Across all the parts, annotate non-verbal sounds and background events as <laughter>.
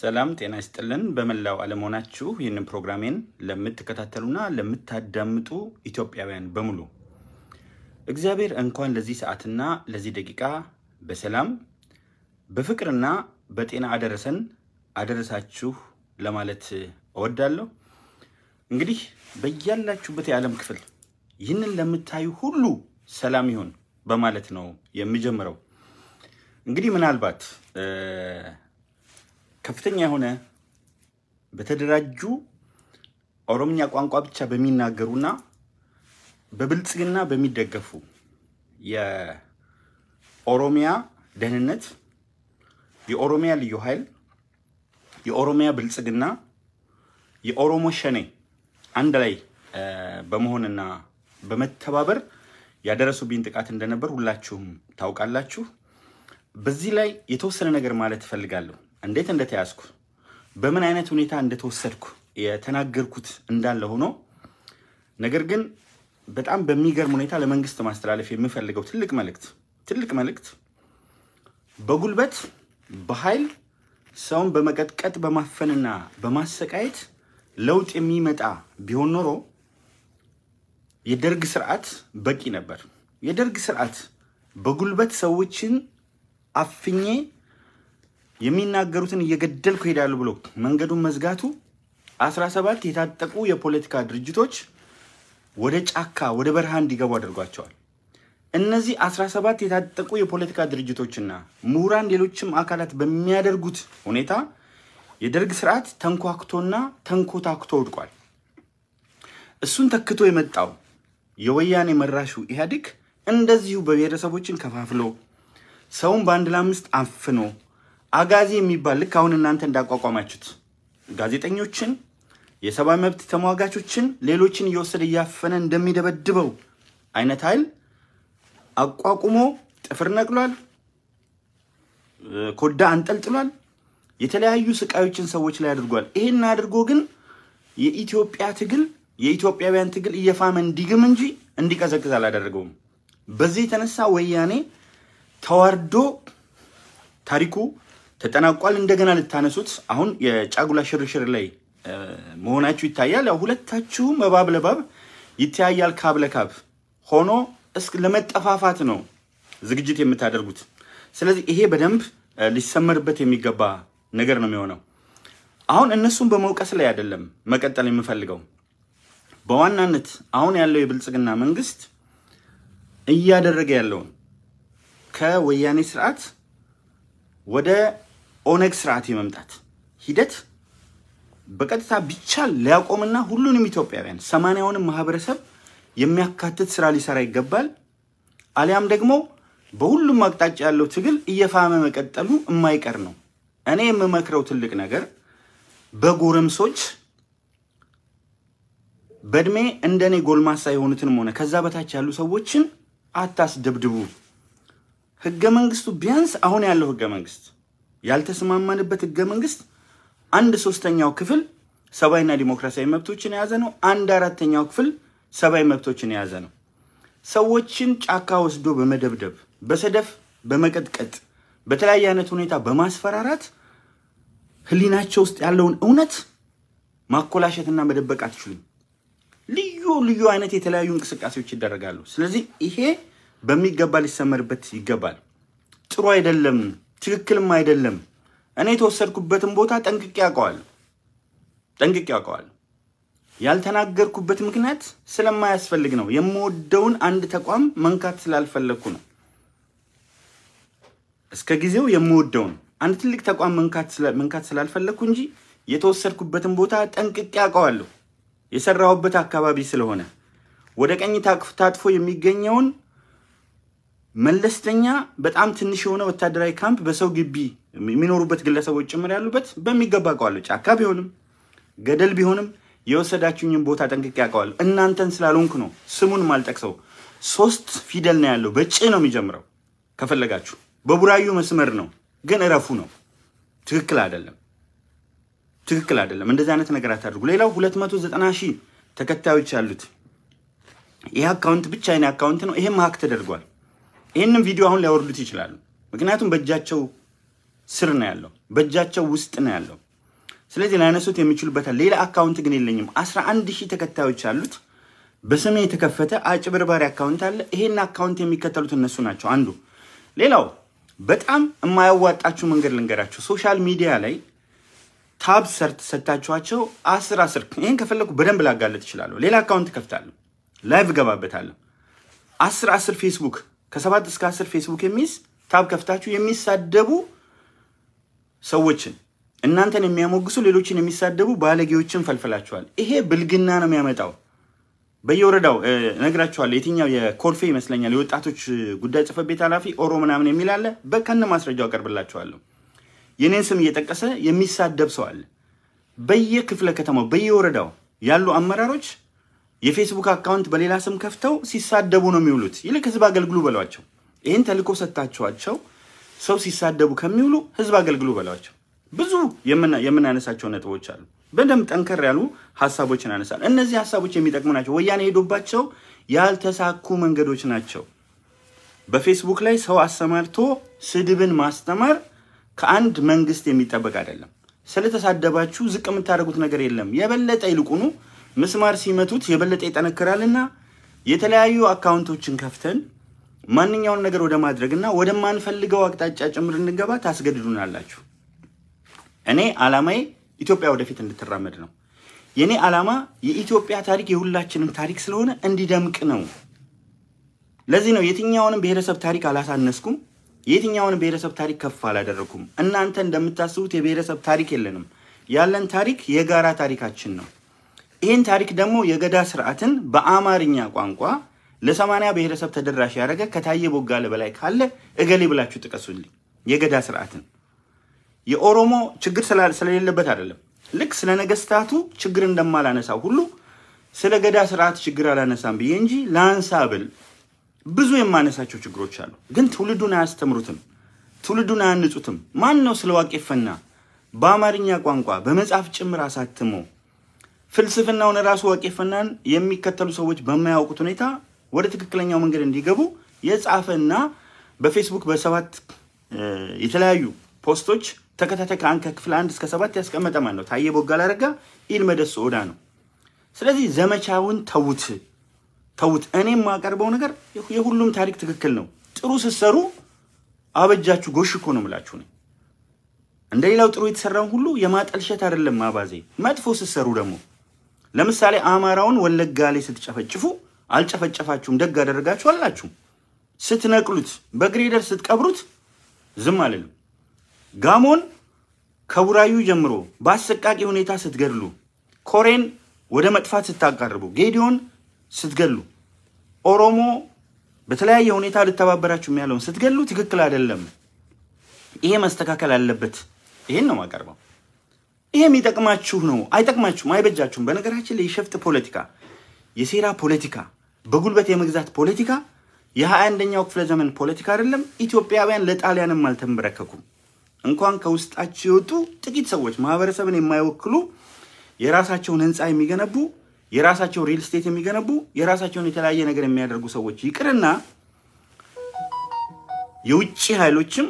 ሰላም ጤና ይስጥልን። በመላው ዓለም ሆናችሁ ይህንን ፕሮግራሜን ለምትከታተሉና ለምታዳምጡ ኢትዮጵያውያን በሙሉ እግዚአብሔር እንኳን ለዚህ ሰዓትና ለዚህ ደቂቃ በሰላም በፍቅርና በጤና አደረሰን አደረሳችሁ ለማለት እወዳለሁ። እንግዲህ በያላችሁበት የዓለም ክፍል ይህንን ለምታዩ ሁሉ ሰላም ይሁን በማለት ነው የምጀምረው። እንግዲህ ምናልባት ከፍተኛ የሆነ በተደራጁ ኦሮምኛ ቋንቋ ብቻ በሚናገሩና በብልጽግና በሚደገፉ የኦሮሚያ ደህንነት፣ የኦሮሚያ ልዩ ኃይል፣ የኦሮሚያ ብልጽግና፣ የኦሮሞ ሸኔ አንድ ላይ በመሆንና በመተባበር ያደረሱብኝ ጥቃት እንደነበር ሁላችሁም ታውቃላችሁ። በዚህ ላይ የተወሰነ ነገር ማለት እፈልጋለሁ። እንዴት እንደተያዝኩ በምን አይነት ሁኔታ እንደተወሰድኩ የተናገርኩት እንዳለ ሆኖ ነገር ግን በጣም በሚገርም ሁኔታ ለመንግስት ማስተላለፍ የምፈልገው ትልቅ መልእክት ትልቅ መልእክት በጉልበት በኃይል ሰውን በመቀጥቀጥ በማፈንና በማሰቃየት ለውጥ የሚመጣ ቢሆን ኖሮ የደርግ ስርዓት በቂ ነበር። የደርግ ስርዓት በጉልበት ሰዎችን አፍኜ የሚናገሩትን እየገደልኩ ሄዳሉ ብሎ መንገዱን መዝጋቱ 17 የታጠቁ የፖለቲካ ድርጅቶች ወደ ጫካ ወደ በረሃ እንዲገቡ አድርጓቸዋል። እነዚህ 17 የታጠቁ የፖለቲካ ድርጅቶችና ምሁራን፣ ሌሎችም አካላት በሚያደርጉት ሁኔታ የደርግ ስርዓት ተንኳክቶና ተንኮታክቶ ወድቋል። እሱን ተክቶ የመጣው የወያኔ መራሹ ኢህአዴግ እንደዚሁ በብሔረሰቦችን ከፋፍሎ ሰውን በአንድ ለአምስት አፍኖ አጋዚ የሚባል ልክ አሁን እናንተ እንዳቋቋማችሁት ጋዜጠኞችን፣ የሰብአዊ መብት ተሟጋቾችን፣ ሌሎችን እየወሰደ እያፈነ እንደሚደበድበው አይነት ኃይል አቋቁሞ ጥፍር ነቅሏል፣ ኮዳ አንጠልጥሏል፣ የተለያዩ ስቃዮችን ሰዎች ላይ አድርጓል። ይሄን አድርጎ ግን የኢትዮጵያ ትግል የኢትዮጵያውያን ትግል እየፋመ እንዲግም እንጂ እንዲቀዘቅዝ አላደረገውም። በዚህ የተነሳ ወያኔ ተዋርዶ ታሪኩ ተጠናቋል። እንደገና ልታነሱት አሁን የጫጉላ ሽርሽር ላይ መሆናችሁ ይታያል። ያው ሁለታችሁም እባብ ለባብ ይተያያል፣ ካብ ለካብ ሆኖ እስክ ለመጠፋፋት ነው ዝግጅት የምታደርጉት። ስለዚህ ይሄ በደንብ ሊሰመርበት የሚገባ ነገር ነው የሚሆነው። አሁን እነሱን በመውቀስ ላይ አይደለም መቀጠል የምፈልገው። በዋናነት አሁን ያለው የብልጽግና መንግስት እያደረገ ያለውን ከወያኔ ስርዓት ወደ ኦነግ ስርዓት የመምጣት ሂደት በቀጥታ ብቻ ሊያቆምና ሁሉንም ኢትዮጵያውያን ሰማንያውንም ማህበረሰብ የሚያካትት ስራ ሊሰራ ይገባል። አሊያም ደግሞ በሁሉም አቅጣጫ ያለው ትግል እየፋመ መቀጠሉ የማይቀር ነው። እኔ የምመክረው ትልቅ ነገር በጎረምሶች በእድሜ እንደኔ ጎልማሳ የሆኑትንም ሆነ ከዛ በታች ያሉ ሰዎችን አታስደብድቡ። ህገ መንግስቱ ቢያንስ አሁን ያለው ህገ መንግስት ያልተስማማንበት ህገ መንግስት አንድ ሶስተኛው ክፍል ሰብአዊና ዲሞክራሲያዊ መብቶችን የያዘ ነው። አንድ አራተኛው ክፍል ሰብአዊ መብቶችን የያዘ ነው። ሰዎችን ጫካ ወስዶ በመደብደብ በሰደፍ በመቀጥቀጥ በተለያየ አይነት ሁኔታ በማስፈራራት ህሊናቸው ውስጥ ያለውን እውነት ማኮላሸትና መደበቅ አትችሉም። ልዩ ልዩ አይነት የተለያዩ እንቅስቃሴዎች ይደረጋሉ። ስለዚህ ይሄ በሚገባ ሊሰመርበት ይገባል። ጥሩ አይደለም። ትክክልም አይደለም። እኔ የተወሰድኩበትን ቦታ ጠንቅቄ ያውቀዋለሁ ጠንቅቄ ያውቀዋለሁ። ያልተናገርኩበት ምክንያት ስለማያስፈልግ ነው። የምወደውን አንድ ተቋም መንካት ስላልፈለግኩ ነው። እስከ ጊዜው የምወደውን አንድ ትልቅ ተቋም መንካት ስላልፈለግኩ እንጂ የተወሰድኩበትን ቦታ ጠንቅቄ ያውቀዋለሁ። የሰራሁበት አካባቢ ስለሆነ ወደ ቀኝ ታጥፎ የሚገኘውን መለስተኛ በጣም ትንሽ የሆነ ወታደራዊ ካምፕ በሰው ግቢ የሚኖሩበት ግለሰቦች ጭምር ያሉበት በሚገባ አውቀዋለሁ። ጫካ ቢሆንም ገደል ቢሆንም የወሰዳችሁኝን ቦታ ጠንቅቄ አውቀዋለሁ። እናንተን ስላልሆንኩ ነው ስሙን ማልጠቅሰው። ሶስት ፊደል ነው ያለው፣ በጭ ነው የሚጀምረው። ከፈለጋችሁ በቡራዩ መስመር ነው፣ ግን እረፉ ነው። ትክክል አይደለም፣ ትክክል አይደለም። እንደዚህ አይነት ነገር አታድርጉ። ሌላው 290 ሺህ ተከታዮች ያሉት ይህ አካውንት ብቻ የኔ አካውንት ነው። ይሄም ሀክ ተደርጓል። ይህንም ቪዲዮ አሁን ሊያወርዱት ይችላሉ። ምክንያቱም በእጃቸው ስር ነው ያለው፣ በእጃቸው ውስጥ ነው ያለው። ስለዚህ ላያነሱት የሚችሉበታል። ሌላ አካውንት ግን የለኝም። አስራ አንድ ሺህ ተከታዮች አሉት። በስሜ የተከፈተ አጭበርባሪ አካውንት አለ። ይሄን አካውንት የሚከተሉት እነሱ ናቸው። አንዱ ሌላው በጣም የማያዋጣችሁ መንገድ ልንገራችሁ። ሶሻል ሚዲያ ላይ ታብ ሰርት ሰታችኋቸው አስር አስር ይህን ከፈለግኩ በደንብ ላጋለጥ እችላለሁ። ሌላ አካውንት ከፍታለሁ፣ ላይቭ እገባበታለሁ። አስር አስር ፌስቡክ ከሰባት እስከ አስር ፌስቡክ የሚይዝ ታብ ከፍታችሁ የሚሳደቡ ሰዎችን እናንተን የሚያሞግሱ ሌሎችን የሚሳደቡ ባለጌዎችን ፈልፍላችኋል። ይሄ ብልግና ነው የሚያመጣው። በየወረዳው ነግራችኋለሁ። የትኛው የኮልፌ ይመስለኛል የወጣቶች ጉዳይ ጽህፈት ቤት ኃላፊ ኦሮ ምናምን የሚል አለ። በከነ ማስረጃው አቀርብላችኋለሁ። የኔን ስም እየጠቀሰ የሚሳደብ ሰው አለ። በየክፍለ ከተማው በየወረዳው ያሉ አመራሮች የፌስቡክ አካውንት በሌላ ስም ከፍተው ሲሳደቡ ነው የሚውሉት። ይልቅ ህዝብ አገልግሉ በሏቸው። ይህን ተልእኮ ሰጥታችኋቸው ሰው ሲሳደቡ ከሚውሉ ህዝብ አገልግሉ በሏቸው። ብዙ የምናነሳቸው ነጥቦች አሉ። በደንብ ጠንከር ያሉ ሀሳቦችን አነሳል። እነዚህ ሀሳቦች የሚጠቅሙ ናቸው። ወያኔ ሄዶባቸው ያልተሳኩ መንገዶች ናቸው። በፌስቡክ ላይ ሰው አሰማርቶ ስድብን ማስተማር ከአንድ መንግስት የሚጠበቅ አይደለም። ስለተሳደባችሁ ዝቅ የምታደርጉት ነገር የለም። የበለጠ ይልቁኑ ምስማር ሲመቱት የበለጠ ይጠነክራልና የተለያዩ አካውንቶችን ከፍተን ማንኛውን ነገር ወደ ማድረግ ወደማንፈልገው አቅጣጫ ጭምር እንገባ ታስገድዱናላችሁ። እኔ አላማዬ ኢትዮጵያ ወደፊት እንድትራመድ ነው። የእኔ አላማ የኢትዮጵያ ታሪክ የሁላችንም ታሪክ ስለሆነ እንዲደምቅ ነው። ለዚህ ነው የትኛውንም ብሔረሰብ ታሪክ አላሳነስኩም። የትኛውንም ብሔረሰብ ታሪክ ከፍ አላደረኩም። እናንተ እንደምታስቡት የብሔረሰብ ታሪክ የለንም። ያለን ታሪክ የጋራ ታሪካችን ነው። ይህን ታሪክ ደግሞ የገዳ ስርዓትን በአማርኛ ቋንቋ ለሰማንያ ብሔረሰብ ተደራሽ ያደረገ ከታየ ቦጋለ በላይ ካለ እገሌ ብላችሁ ጥቀሱልኝ። የገዳ ስርዓትን የኦሮሞ ችግር ስለሌለበት አይደለም። ልክ ስለ ነገስታቱ ችግር እንደማላነሳው ሁሉ ስለ ገዳ ስርዓት ችግር አላነሳም ብዬ እንጂ ላንሳ ብል ብዙ የማነሳቸው ችግሮች አሉ። ግን ትውልዱን አያስተምሩትም፣ ትውልዱን አያንጹትም። ማን ነው ስለ በአማርኛ ቋንቋ በመጽሐፍ ጭምር አሳትሞ ፍልስፍናውን ራሱ ዋቄፈናን የሚከተሉ ሰዎች በማያውቁት ሁኔታ ወደ ትክክለኛው መንገድ እንዲገቡ የጻፈና በፌስቡክ በሰባት የተለያዩ ፖስቶች ተከታታይ ከአንከ ክፍል አንድ እስከ ሰባት ያስቀመጠ ማለት ነው። ታየ ቦጋለ አረጋ ኢልመደስ ኦዳ ነው። ስለዚህ ዘመቻውን ተዉት ተዉት። እኔ የማቀርበው ነገር የሁሉም ታሪክ ትክክል ነው። ጥሩ ስትሰሩ አበጃችሁ። ጎሽ እኮ ነው የምላችሁ ነኝ። እንደሌላው ጥሩ የተሰራውን ሁሉ የማጠልሸት አይደለም አባዜ። መጥፎ ስትሰሩ ደግሞ ለምሳሌ አማራውን ወለጋ ላይ ስትጨፈጭፉ አልጨፈጨፋችሁም፣ ደግ አደረጋችሁ አላችሁም። ስትነቅሉት፣ በግሬደር ስትቀብሩት ዝም አልልም። ጋሞን ከቡራዩ ጀምሮ በአሰቃቂ ሁኔታ ስትገድሉ፣ ኮሬን ወደ መጥፋት ስታቃርቡ፣ ጌዲዮን ስትገሉ፣ ኦሮሞ በተለያየ ሁኔታ ልተባበራችሁ ያለውን ስትገሉ ትክክል አይደለም። ይሄ መስተካከል አለበት። ይሄን ነው የማቀርበው። ይሄ የሚጠቅማችሁ ነው አይጠቅማችሁም፣ አይበጃችሁም። በነገራችን ላይ የሸፍጥ ፖለቲካ፣ የሴራ ፖለቲካ፣ በጉልበት የመግዛት ፖለቲካ የ21ኛው ክፍለ ዘመን ፖለቲካ አይደለም። ኢትዮጵያውያን ለጣሊያንም አልተንበረከኩም። እንኳን ከውስጣቸው የወጡ ጥቂት ሰዎች ማህበረሰብን የማይወክሉ የራሳቸውን ህንፃ የሚገነቡ የራሳቸው ሪል ስቴት የሚገነቡ የራሳቸውን የተለያየ ነገር የሚያደርጉ ሰዎች ይቅርና የውጭ ኃይሎችም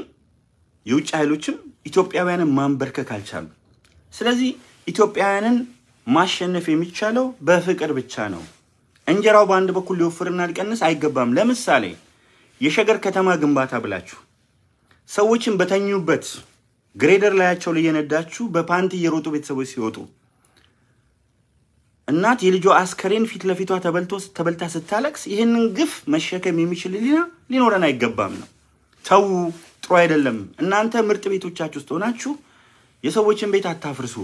የውጭ ኃይሎችም ኢትዮጵያውያንን ማንበርከክ አልቻሉም። ስለዚህ ኢትዮጵያውያንን ማሸነፍ የሚቻለው በፍቅር ብቻ ነው። እንጀራው በአንድ በኩል ሊወፍርና ሊቀንስ አይገባም። ለምሳሌ የሸገር ከተማ ግንባታ ብላችሁ ሰዎችን በተኙበት ግሬደር ላያቸው ላይ በፓንት እየሮጡ ቤተሰቦች ሲወጡ እናት የልጇ አስከሬን ፊት ለፊቷ ተበልቶ ተበልታ ስታለቅስ ይህንን ግፍ መሸከም የሚችል ሊና ሊኖረን አይገባም ነው። ተዉ፣ ጥሩ አይደለም። እናንተ ምርጥ ቤቶቻችሁ ውስጥ ሆናችሁ የሰዎችን ቤት አታፍርሱ።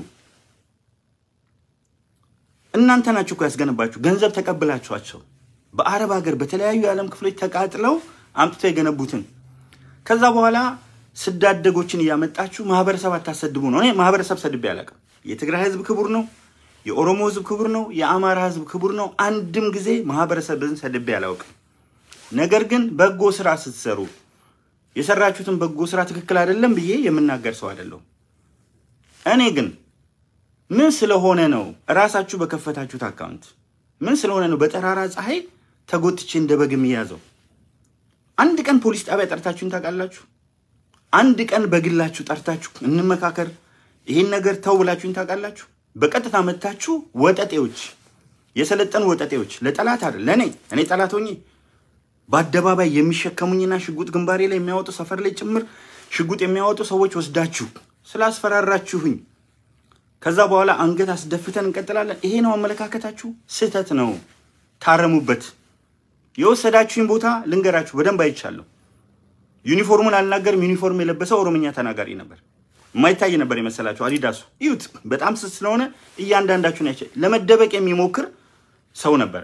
እናንተ ናችሁ እኮ ያስገነባችሁ፣ ገንዘብ ተቀብላችኋቸው በአረብ ሀገር በተለያዩ የዓለም ክፍሎች ተቃጥለው አምጥተው የገነቡትን ከዛ በኋላ ስዳደጎችን እያመጣችሁ ማህበረሰብ አታሰድቡ ነው። እኔ ማህበረሰብ ሰድቤ አላውቅም። የትግራይ ህዝብ ክቡር ነው። የኦሮሞ ህዝብ ክቡር ነው። የአማራ ህዝብ ክቡር ነው። አንድም ጊዜ ማህበረሰብን ሰድቤ አላውቅም። ነገር ግን በጎ ስራ ስትሰሩ የሰራችሁትን በጎ ስራ ትክክል አይደለም ብዬ የምናገር ሰው አይደለሁም። እኔ ግን ምን ስለሆነ ነው እራሳችሁ በከፈታችሁት አካውንት ምን ስለሆነ ነው በጠራራ ፀሐይ ተጎትቼ እንደ በግም የሚያዘው? አንድ ቀን ፖሊስ ጣቢያ ጠርታችሁን ታውቃላችሁ? አንድ ቀን በግላችሁ ጠርታችሁ እንመካከር፣ ይህን ነገር ተው ብላችሁን ታውቃላችሁ? በቀጥታ መታችሁ ወጠጤዎች፣ የሰለጠኑ ወጠጤዎች ለጠላት አይደል ለእኔ እኔ ጠላት ሆኜ በአደባባይ የሚሸከሙኝና ሽጉጥ ግንባሬ ላይ የሚያወጡ ሰፈር ላይ ጭምር ሽጉጥ የሚያወጡ ሰዎች ወስዳችሁ ስላስፈራራችሁኝ ከዛ በኋላ አንገት አስደፍተን እንቀጥላለን። ይሄ ነው አመለካከታችሁ፣ ስህተት ነው። ታረሙበት። የወሰዳችሁኝ ቦታ ልንገራችሁ፣ በደንብ አይቻለሁ። ዩኒፎርሙን አልናገርም። ዩኒፎርም የለበሰ ኦሮምኛ ተናጋሪ ነበር። የማይታይ ነበር የመሰላችሁ። አዲዳሱ ይዩት፣ በጣም ስስ ስለሆነ እያንዳንዳችሁን ለመደበቅ የሚሞክር ሰው ነበረ።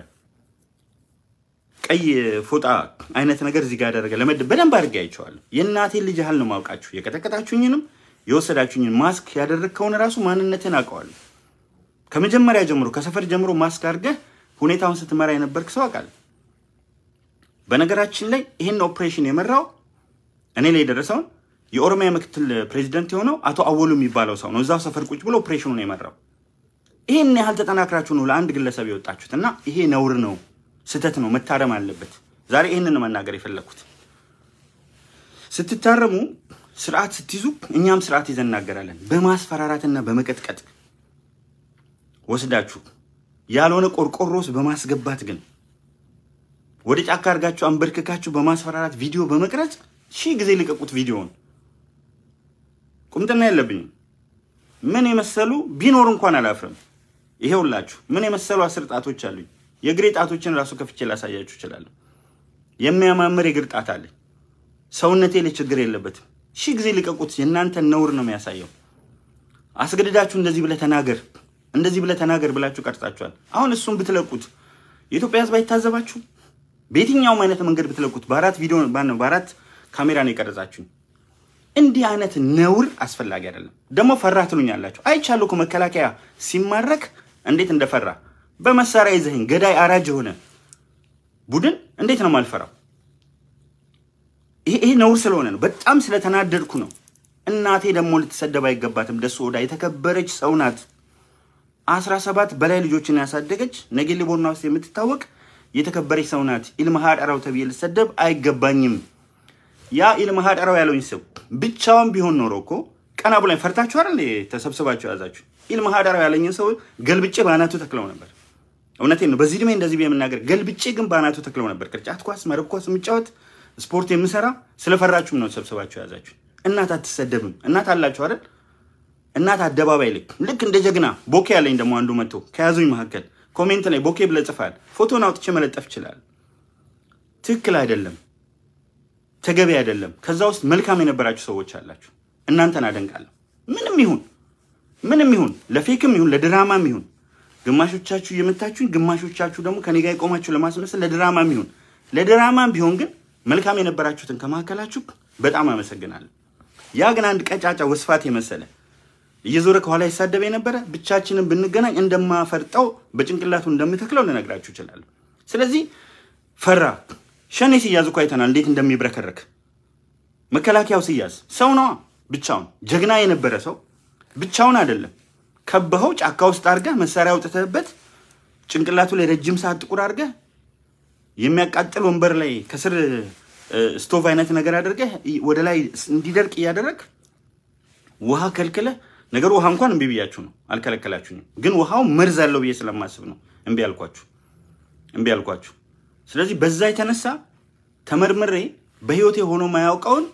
ቀይ ፎጣ አይነት ነገር እዚህ ጋር ያደረገ በደንብ አድርጌ አይቼዋለሁ። የእናቴን ልጅ ያህል ነው ማውቃችሁ የቀጠቀጣችሁኝንም የወሰዳችሁኝን ማስክ ያደረግከውን ራሱ ማንነትን አውቀዋል። ከመጀመሪያ ጀምሮ ከሰፈር ጀምሮ ማስክ አድርገህ ሁኔታውን ስትመራ የነበርክ ሰው አውቃለሁ። በነገራችን ላይ ይህን ኦፕሬሽን የመራው እኔ ላይ የደረሰውን የኦሮሚያ ምክትል ፕሬዚደንት የሆነው አቶ አወሉ የሚባለው ሰው ነው። እዛው ሰፈር ቁጭ ብሎ ኦፕሬሽኑን የመራው። ይህን ያህል ተጠናክራችሁ ነው ለአንድ ግለሰብ የወጣችሁት እና ይሄ ነውር ነው፣ ስህተት ነው፣ መታረም አለበት። ዛሬ ይህንን መናገር የፈለግኩት ስትታረሙ ስርዓት ስትይዙ እኛም ስርዓት ይዘን እናገራለን። በማስፈራራትና በመቀጥቀጥ ወስዳችሁ ያልሆነ ቆርቆሮስ በማስገባት ግን ወደ ጫካ አድርጋችሁ አንበርክካችሁ በማስፈራራት ቪዲዮ በመቅረጽ ሺህ ጊዜ ልቀቁት ቪዲዮውን። ቁምጥና የለብኝም። ምን የመሰሉ ቢኖር እንኳን አላፍርም። ይሄውላችሁ ምን የመሰሉ አስር ጣቶች አሉኝ። የእግሬ ጣቶችን ራሱ ከፍቼ ላሳያችሁ እችላለሁ። የሚያማምር የእግር ጣት አለኝ። ሰውነቴ ላይ ችግር የለበትም። ሺህ ጊዜ ልቀቁት። የእናንተን ነውር ነው የሚያሳየው። አስገድዳችሁ እንደዚህ ብለህ ተናገር፣ እንደዚህ ብለህ ተናገር ብላችሁ ቀርጻችኋል። አሁን እሱን ብትለቁት የኢትዮጵያ ሕዝብ አይታዘባችሁ። በየትኛውም አይነት መንገድ ብትለቁት፣ በአራት ቪዲዮ በአራት ካሜራ ነው የቀረጻችሁ። እንዲህ አይነት ነውር አስፈላጊ አይደለም። ደግሞ ፈራ ትሉኛላችሁ። አይቻሉ እኮ መከላከያ ሲማረክ እንዴት እንደፈራ በመሳሪያ ይዘህኝ ገዳይ አራጅ የሆነ ቡድን እንዴት ነው ማልፈራው? ይሄ ነውር ስለሆነ ነው። በጣም ስለተናደድኩ ነው። እናቴ ደግሞ ልትሰደብ አይገባትም። ደስ ወዳ የተከበረች ሰው ናት። አስራ ሰባት በላይ ልጆችን ያሳደገች ነገሌ ቦርና ውስጥ የምትታወቅ የተከበረች ሰው ናት። ኢልመሃር አራው ተብዬ ልሰደብ አይገባኝም። ያ ኢልመሃር አራው ያለውኝ ሰው ብቻውን ቢሆን ኖሮ እኮ ቀና ብላ ፈርታችሁ አይደል ተሰብስባችሁ ያዛችሁ። ኢልመሃር አራው ያለኝን ሰው ገልብጬ በአናቱ ተክለው ነበር። እውነቴን ነው። በዚህ ድሜ እንደዚህ የምናገር ገልብጬ ግን በአናቱ ተክለው ነበር። ቅርጫት ኳስ፣ መረብ ኳስ የምጫወት ስፖርት የምሰራ ስለፈራችሁም ነው ሰብስባችሁ የያዛችሁ። እናት አትሰደብም። እናት አላችሁ አይደል? እናት አደባባይ ልክ ልክ እንደ ጀግና ቦኬ ያለኝ ደግሞ አንዱ መጥቶ ከያዙኝ መካከል ኮሜንት ላይ ቦኬ ብለህ ጽፋል። ፎቶን አውጥቼ መለጠፍ ይችላል። ትክክል አይደለም፣ ተገቢ አይደለም። ከዛ ውስጥ መልካም የነበራችሁ ሰዎች አላችሁ። እናንተን አደንቃለሁ። ምንም ይሁን ምንም ይሁን ለፌክም ይሁን ለድራማም ይሁን ግማሾቻችሁ የመታችሁኝ፣ ግማሾቻችሁ ደግሞ ከኔ ጋር የቆማችሁ ለማስመሰል ለድራማም ይሁን ለድራማም ቢሆን ግን መልካም የነበራችሁትን ከመካከላችሁ በጣም አመሰግናለሁ። ያ ግን አንድ ቀጫጫ ወስፋት የመሰለ እየዞረ ከኋላ ይሳደበ የነበረ ብቻችንን ብንገናኝ እንደማፈርጠው በጭንቅላቱ እንደምተክለው ልነግራችሁ ይችላሉ። ስለዚህ ፈራ ሸኔ ሲያዝ እኮ አይተናል እንዴት እንደሚብረከረክ። መከላከያው ሲያዝ ሰው ነዋ ብቻውን ጀግና የነበረ ሰው ብቻውን አይደለም። ከበኸው ጫካ ውስጥ አድርገህ መሳሪያ አውጥተህበት ጭንቅላቱ ላይ ረጅም ሰዓት ጥቁር አድርገህ የሚያቃጥል ወንበር ላይ ከስር ስቶቭ አይነት ነገር አድርገህ ወደ ላይ እንዲደርቅ እያደረግ ውሃ ከልክለህ ነገር ውሃ እንኳን እምቢ ብያችሁ ነው፣ አልከለከላችሁኝም። ግን ውሃው መርዝ አለው ብዬ ስለማስብ ነው እምቢ አልኳችሁ እምቢ አልኳችሁ። ስለዚህ በዛ የተነሳ ተመርምሬ በህይወቴ ሆኖ ማያውቀውን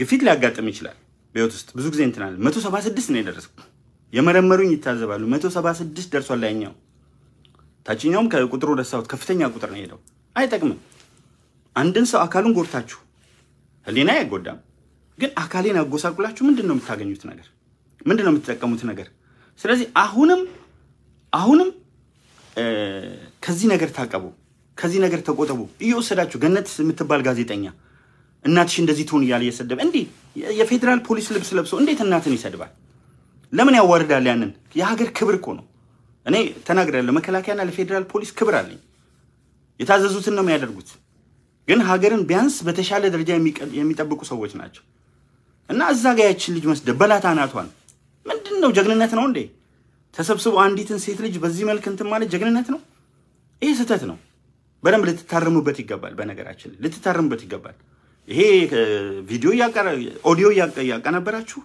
ግፊት ሊያጋጥም ይችላል። በህይወት ውስጥ ብዙ ጊዜ እንትናል። መቶ ሰባ ነው የደረስኩ። የመረመሩኝ ይታዘባሉ። 176 ደርሷል ላይኛው ታችኛውም ከቁጥሩ ረሳሁት፣ ከፍተኛ ቁጥር ነው የሄደው። አይጠቅምም። አንድን ሰው አካሉን ጎድታችሁ፣ ህሊና አይጎዳም፣ ግን አካሌን አጎሳቁላችሁ ምንድን ነው የምታገኙት ነገር? ምንድን ነው የምትጠቀሙት ነገር? ስለዚህ አሁንም አሁንም ከዚህ ነገር ታቀቡ፣ ከዚህ ነገር ተቆጠቡ። እየወሰዳችሁ ገነት የምትባል ጋዜጠኛ እናትሽ እንደዚህ ትሁን እያለ እየሰደበ እንዲህ የፌዴራል ፖሊስ ልብስ ለብሶ እንዴት እናትን ይሰድባል? ለምን ያዋርዳል? ያንን የሀገር ክብር እኮ ነው። እኔ ተናግሬያለሁ። ለመከላከያና ለፌዴራል ፖሊስ ክብር አለኝ። የታዘዙትን ነው የሚያደርጉት። ግን ሀገርን ቢያንስ በተሻለ ደረጃ የሚጠብቁ ሰዎች ናቸው። እና እዛ ጋ ያችን ልጅ መስደ በላት አናቷን ምንድን ነው ጀግንነት ነው እንዴ? ተሰብስቦ አንዲትን ሴት ልጅ በዚህ መልክ እንትን ማለት ጀግንነት ነው? ይህ ስህተት ነው። በደንብ ልትታረሙበት ይገባል። በነገራችን ልትታረሙበት ይገባል። ይሄ ቪዲዮ ኦዲዮ እያቀናበራችሁ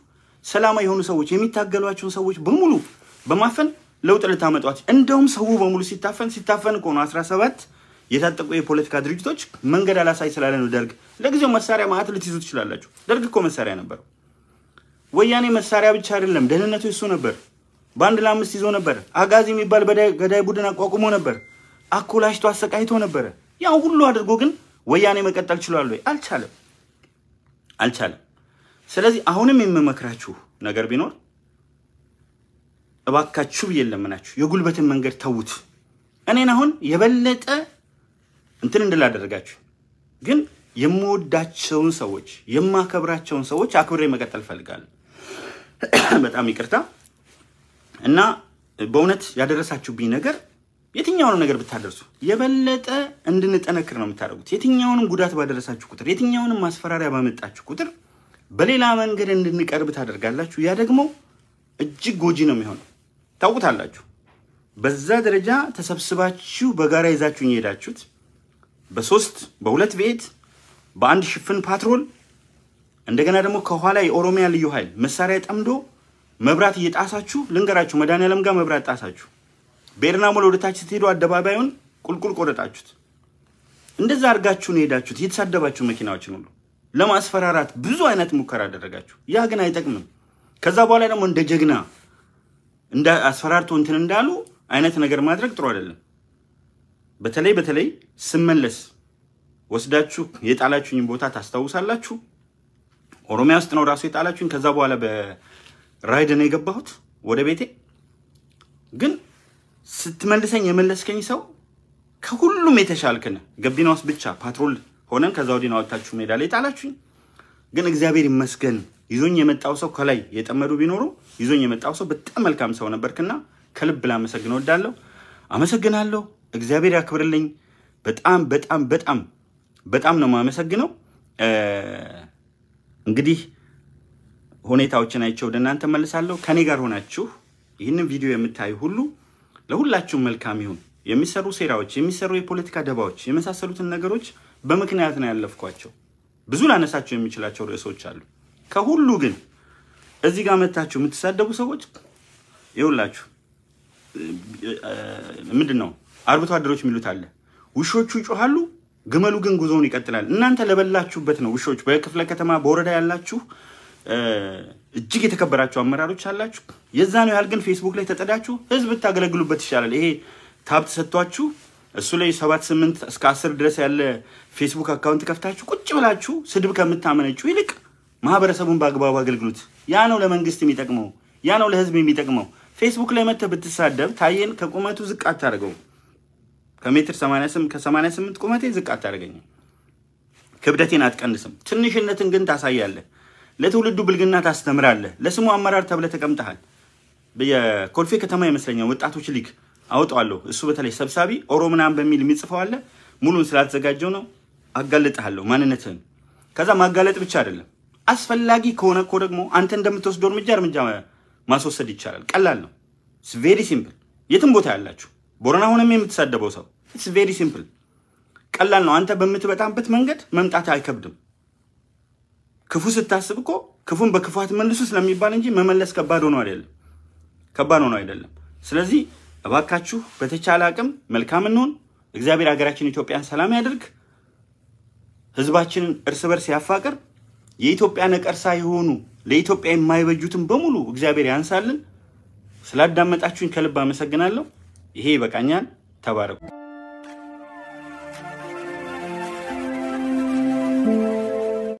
ሰላማዊ የሆኑ ሰዎች የሚታገሏቸውን ሰዎች በሙሉ በማፈን ለውጥ ልታመጧት እንደውም ሰው በሙሉ ሲታፈን ሲታፈን ከሆኑ 17 የታጠቁ የፖለቲካ ድርጅቶች መንገድ አላሳይ ስላለ ነው ደርግ። ለጊዜው መሳሪያ ማዕት ልትይዙ ትችላላችሁ። ደርግ እኮ መሳሪያ ነበር። ወያኔ መሳሪያ ብቻ አይደለም፣ ደህንነቱ እሱ ነበር። በአንድ ለአምስት ይዞ ነበር። አጋዚ የሚባል ገዳይ ቡድን አቋቁሞ ነበር። አኮላሽቶ አሰቃይቶ ነበረ። ያ ሁሉ አድርጎ ግን ወያኔ መቀጠል ችሏል ወይ? አልቻለም፣ አልቻለም። ስለዚህ አሁንም የምመክራችሁ ነገር ቢኖር እባካችሁ ብዬ ለምናችሁ የጉልበትን መንገድ ተዉት። እኔን አሁን የበለጠ እንትን እንድላደረጋችሁ ግን የምወዳቸውን ሰዎች የማከብራቸውን ሰዎች አክብሬ መቀጠል እፈልጋለሁ። <coughs> በጣም ይቅርታ እና በእውነት ያደረሳችሁብኝ ነገር የትኛውንም ነገር ብታደርሱ የበለጠ እንድንጠነክር ነው የምታደርጉት። የትኛውንም ጉዳት ባደረሳችሁ ቁጥር፣ የትኛውንም ማስፈራሪያ ባመጣችሁ ቁጥር በሌላ መንገድ እንድንቀርብ ታደርጋላችሁ። ያ ደግሞ እጅግ ጎጂ ነው የሚሆነው። ታውቁታላችሁ። በዛ ደረጃ ተሰብስባችሁ በጋራ ይዛችሁ የሄዳችሁት በሶስት በሁለት ቤት በአንድ ሽፍን ፓትሮል እንደገና ደግሞ ከኋላ የኦሮሚያ ልዩ ኃይል መሳሪያ ጠምዶ መብራት እየጣሳችሁ ልንገራችሁ፣ መድኃኒዓለም ጋር መብራት ጣሳችሁ፣ ሞል ወደታች ስትሄዱ አደባባዩን ቁልቁል ቆረጣችሁት። እንደዛ አድርጋችሁ ነው እየተሳደባችሁ መኪናዎችን ሁሉ ለማስፈራራት ብዙ አይነት ሙከራ አደረጋችሁ። ያ ግን አይጠቅምም። ከዛ በኋላ ደግሞ እንደ ጀግና እንደ አስፈራርቶ እንትን እንዳሉ አይነት ነገር ማድረግ ጥሩ አይደለም። በተለይ በተለይ ስመለስ ወስዳችሁ የጣላችሁኝ ቦታ ታስታውሳላችሁ። ኦሮሚያ ውስጥ ነው ራሱ የጣላችሁኝ። ከዛ በኋላ በራይድ ነው የገባሁት ወደ ቤቴ። ግን ስትመልሰኝ የመለስከኝ ሰው ከሁሉም የተሻልክን ገቢናውስ ብቻ ፓትሮል ሆነን ከዛ ወዲህ አወጣችሁ ሜዳ ላይ ጣላችሁኝ። ግን እግዚአብሔር ይመስገን ይዞኝ የመጣው ሰው ከላይ የጠመዱ ቢኖሩ ይዞኝ የመጣው ሰው በጣም መልካም ሰው ነበርክና ከልብ ላመሰግን ወዳለሁ አመሰግናለሁ። እግዚአብሔር ያክብርልኝ። በጣም በጣም በጣም በጣም ነው የማመሰግነው። እንግዲህ ሁኔታዎችን አይቼ ወደ እናንተ መልሳለሁ። ከኔ ጋር ሆናችሁ ይህንን ቪዲዮ የምታዩ ሁሉ ለሁላችሁም መልካም ይሁን። የሚሰሩ ሴራዎች፣ የሚሰሩ የፖለቲካ ደባዎች የመሳሰሉትን ነገሮች በምክንያት ነው ያለፍኳቸው። ብዙ ላነሳቸው የሚችላቸው ርዕሶች አሉ። ከሁሉ ግን እዚህ ጋር መታችሁ የምትሳደቡ ሰዎች ይውላችሁ ምንድን ነው አርብቶ አደሮች የሚሉት አለ። ውሾቹ ይጮሃሉ፣ ግመሉ ግን ጉዞውን ይቀጥላል። እናንተ ለበላችሁበት ነው። ውሾች በክፍለ ከተማ በወረዳ ያላችሁ እጅግ የተከበራችሁ አመራሮች አላችሁ። የዛ ነው ያህል ግን ፌስቡክ ላይ ተጠዳችሁ ህዝብ ብታገለግሉበት ይሻላል። ይሄ ታብት ሰጥቷችሁ እሱ ላይ ሰባት ስምንት እስከ አስር ድረስ ያለ ፌስቡክ አካውንት ከፍታችሁ ቁጭ ብላችሁ ስድብ ከምታመነችው ይልቅ ማህበረሰቡን በአግባቡ አገልግሎት። ያ ነው ለመንግስት የሚጠቅመው፣ ያ ነው ለህዝብ የሚጠቅመው። ፌስቡክ ላይ መተ ብትሳደብ ታዬን ከቁመቱ ዝቅ አታደርገው። ከሜትር 88 ቁመቴ ዝቅ አታደርገኝም። ክብደቴን አትቀንስም። ትንሽነትን ግን ታሳያለህ። ለትውልዱ ብልግና ታስተምራለህ። ለስሙ አመራር ተብለህ ተቀምጠሃል። የኮልፌ ከተማ ይመስለኛል ወጣቶች ሊግ አውጠዋለሁ። እሱ በተለይ ሰብሳቢ ኦሮ ምናምን በሚል የሚጽፈው አለ። ሙሉን ስላዘጋጀው ነው አጋልጥሃለሁ ማንነትህን። ከዛ ማጋለጥ ብቻ አይደለም አስፈላጊ ከሆነ እኮ ደግሞ አንተ እንደምትወስደው እርምጃ እርምጃ ማስወሰድ ይቻላል። ቀላል ነው። ኢትስ ቬሪ ሲምፕል። የትም ቦታ ያላችሁ ቦረና ሆነም የምትሳደበው ሰው ኢትስ ቬሪ ሲምፕል፣ ቀላል ነው። አንተ በምትበጣበት መንገድ መምጣት አይከብድም። ክፉ ስታስብ እኮ ክፉን በክፋት መልሱ ስለሚባል እንጂ መመለስ ከባድ ሆኖ አይደለም፣ ከባድ ሆኖ አይደለም። ስለዚህ እባካችሁ በተቻለ አቅም መልካም እንሆን። እግዚአብሔር ሀገራችን ኢትዮጵያን ሰላም ያደርግ፣ ህዝባችንን እርስ በርስ ያፋቅር። የኢትዮጵያ ነቀርሳ የሆኑ ለኢትዮጵያ የማይበጁትን በሙሉ እግዚአብሔር ያንሳልን። ስላዳመጣችሁኝ ከልብ አመሰግናለሁ። ይሄ ይበቃኛል። ተባረኩ።